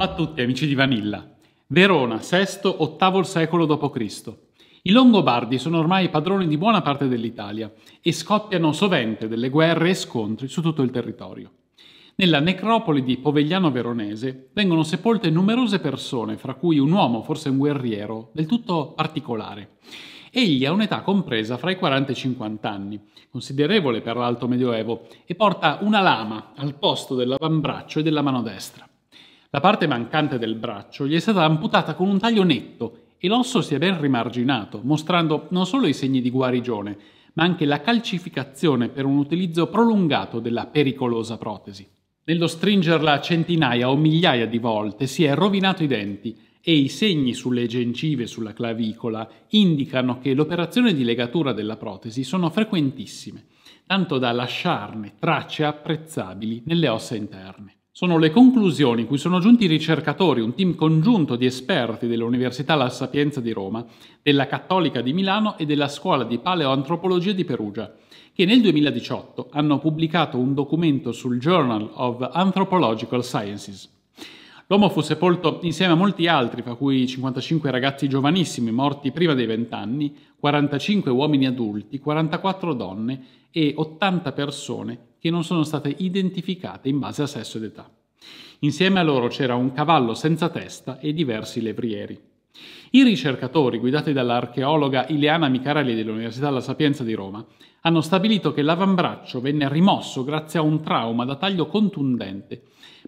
a tutti amici di Vanilla. Verona, VI, VIII secolo d.C. I Longobardi sono ormai padroni di buona parte dell'Italia e scoppiano sovente delle guerre e scontri su tutto il territorio. Nella necropoli di Povegliano Veronese vengono sepolte numerose persone, fra cui un uomo, forse un guerriero, del tutto particolare. Egli ha un'età compresa fra i 40 e i 50 anni, considerevole per l'alto medioevo, e porta una lama al posto dell'avambraccio e della mano destra. La parte mancante del braccio gli è stata amputata con un taglio netto e l'osso si è ben rimarginato, mostrando non solo i segni di guarigione, ma anche la calcificazione per un utilizzo prolungato della pericolosa protesi. Nello stringerla centinaia o migliaia di volte si è rovinato i denti e i segni sulle gencive e sulla clavicola indicano che l'operazione di legatura della protesi sono frequentissime, tanto da lasciarne tracce apprezzabili nelle ossa interne sono le conclusioni cui sono giunti i ricercatori, un team congiunto di esperti dell'Università La Sapienza di Roma, della Cattolica di Milano e della Scuola di Paleoantropologia di Perugia, che nel 2018 hanno pubblicato un documento sul Journal of Anthropological Sciences. L'uomo fu sepolto insieme a molti altri, fra cui 55 ragazzi giovanissimi morti prima dei 20 anni, 45 uomini adulti, 44 donne e 80 persone che non sono state identificate in base a sesso ed età. Insieme a loro c'era un cavallo senza testa e diversi levrieri. I ricercatori, guidati dall'archeologa Ileana Micarelli dell'Università La Sapienza di Roma, hanno stabilito che l'avambraccio venne rimosso grazie a un trauma da taglio contundente,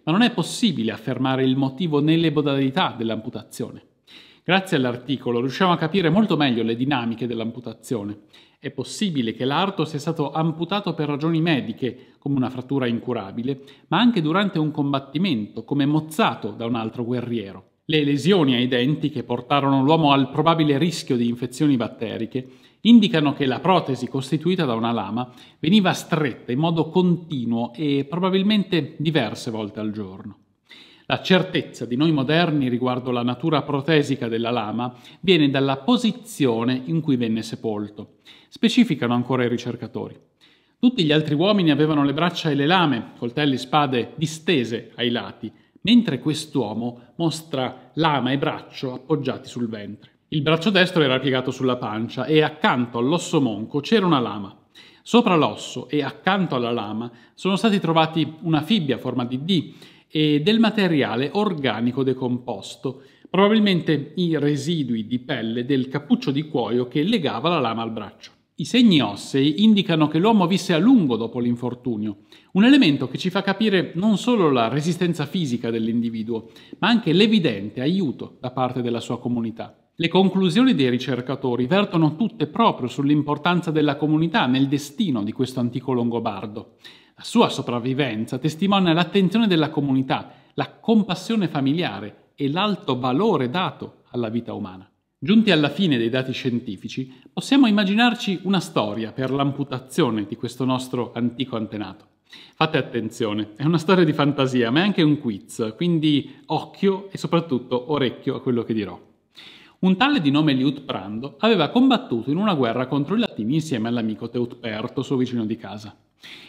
ma non è possibile affermare il motivo né le modalità dell'amputazione. Grazie all'articolo riusciamo a capire molto meglio le dinamiche dell'amputazione. È possibile che l'arto sia stato amputato per ragioni mediche, come una frattura incurabile, ma anche durante un combattimento, come mozzato da un altro guerriero. Le lesioni ai denti che portarono l'uomo al probabile rischio di infezioni batteriche indicano che la protesi costituita da una lama veniva stretta in modo continuo e probabilmente diverse volte al giorno. La certezza di noi moderni riguardo la natura protesica della lama viene dalla posizione in cui venne sepolto, specificano ancora i ricercatori. Tutti gli altri uomini avevano le braccia e le lame, coltelli, e spade distese ai lati, mentre quest'uomo mostra lama e braccio appoggiati sul ventre. Il braccio destro era piegato sulla pancia e accanto all'osso monco c'era una lama. Sopra l'osso e accanto alla lama sono stati trovati una fibbia a forma di D e del materiale organico decomposto, probabilmente i residui di pelle del cappuccio di cuoio che legava la lama al braccio. I segni ossei indicano che l'uomo visse a lungo dopo l'infortunio, un elemento che ci fa capire non solo la resistenza fisica dell'individuo, ma anche l'evidente aiuto da parte della sua comunità. Le conclusioni dei ricercatori vertono tutte proprio sull'importanza della comunità nel destino di questo antico longobardo. La sua sopravvivenza testimonia l'attenzione della comunità, la compassione familiare e l'alto valore dato alla vita umana. Giunti alla fine dei dati scientifici, possiamo immaginarci una storia per l'amputazione di questo nostro antico antenato. Fate attenzione, è una storia di fantasia, ma è anche un quiz, quindi occhio e soprattutto orecchio a quello che dirò. Un tale di nome Liutprando aveva combattuto in una guerra contro i latini insieme all'amico Teutperto, suo vicino di casa.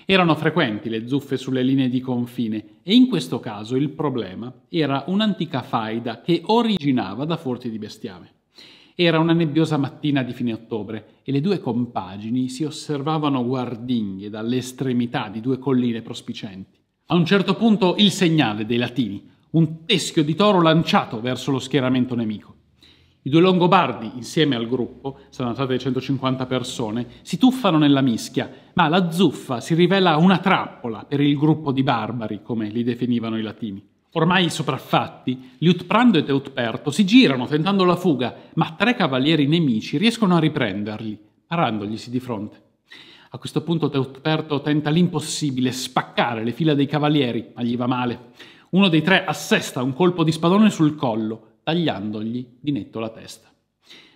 Erano frequenti le zuffe sulle linee di confine e in questo caso il problema era un'antica faida che originava da forti di bestiame. Era una nebbiosa mattina di fine ottobre e le due compagini si osservavano guardinghe dall'estremità di due colline prospicenti. A un certo punto il segnale dei latini, un teschio di toro lanciato verso lo schieramento nemico. I due longobardi, insieme al gruppo, saranno state 150 persone, si tuffano nella mischia, ma la zuffa si rivela una trappola per il gruppo di barbari, come li definivano i latini. Ormai sopraffatti, Liutprando e Teutperto si girano tentando la fuga, ma tre cavalieri nemici riescono a riprenderli, parandoglisi di fronte. A questo punto Teutperto tenta l'impossibile, spaccare le fila dei cavalieri, ma gli va male. Uno dei tre assesta un colpo di spadone sul collo, tagliandogli di netto la testa.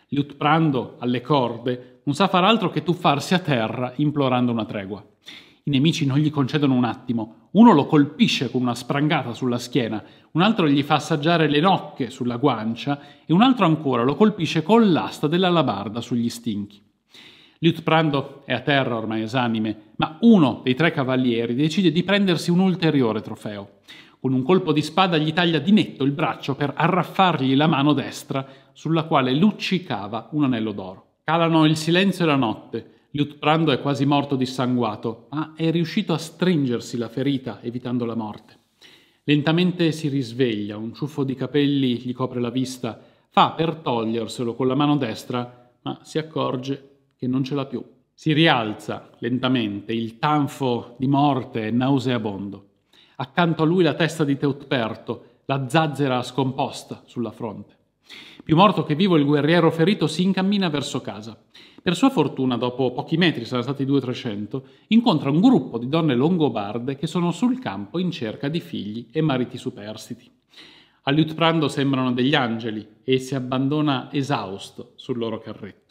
Liutprando alle corde non sa far altro che tuffarsi a terra implorando una tregua. I nemici non gli concedono un attimo. Uno lo colpisce con una sprangata sulla schiena, un altro gli fa assaggiare le nocche sulla guancia e un altro ancora lo colpisce con l'asta dell'alabarda sugli stinchi. Liutprando è a terra ormai esanime, ma uno dei tre cavalieri decide di prendersi un ulteriore trofeo. Con un colpo di spada gli taglia di netto il braccio per arraffargli la mano destra, sulla quale luccicava un anello d'oro. Calano il silenzio e la notte. Liutprando è quasi morto dissanguato, ma è riuscito a stringersi la ferita, evitando la morte. Lentamente si risveglia, un ciuffo di capelli gli copre la vista, fa per toglierselo con la mano destra, ma si accorge che non ce l'ha più. Si rialza lentamente, il tanfo di morte è nauseabondo accanto a lui la testa di Teutperto, la zazzera scomposta sulla fronte. Più morto che vivo il guerriero ferito si incammina verso casa. Per sua fortuna, dopo pochi metri, saranno stati 200-300, incontra un gruppo di donne longobarde che sono sul campo in cerca di figli e mariti superstiti. A Liutprando sembrano degli angeli e si abbandona esausto sul loro carretto.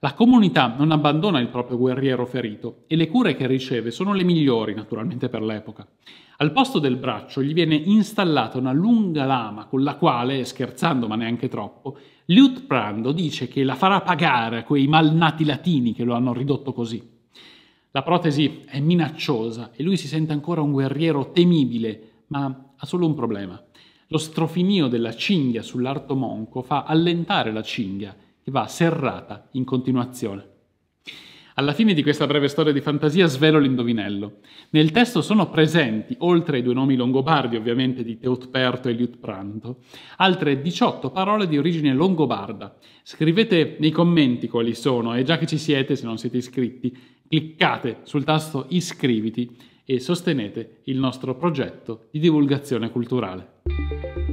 La comunità non abbandona il proprio guerriero ferito e le cure che riceve sono le migliori, naturalmente per l'epoca. Al posto del braccio gli viene installata una lunga lama con la quale, scherzando ma neanche troppo, Liutprando dice che la farà pagare a quei malnati latini che lo hanno ridotto così. La protesi è minacciosa e lui si sente ancora un guerriero temibile, ma ha solo un problema. Lo strofinio della cinghia sull'arto monco fa allentare la cinghia che va serrata in continuazione. Alla fine di questa breve storia di fantasia svelo l'indovinello. Nel testo sono presenti, oltre ai due nomi longobardi ovviamente di Teutperto e Liutpranto, altre 18 parole di origine longobarda. Scrivete nei commenti quali sono e già che ci siete, se non siete iscritti, cliccate sul tasto iscriviti e sostenete il nostro progetto di divulgazione culturale.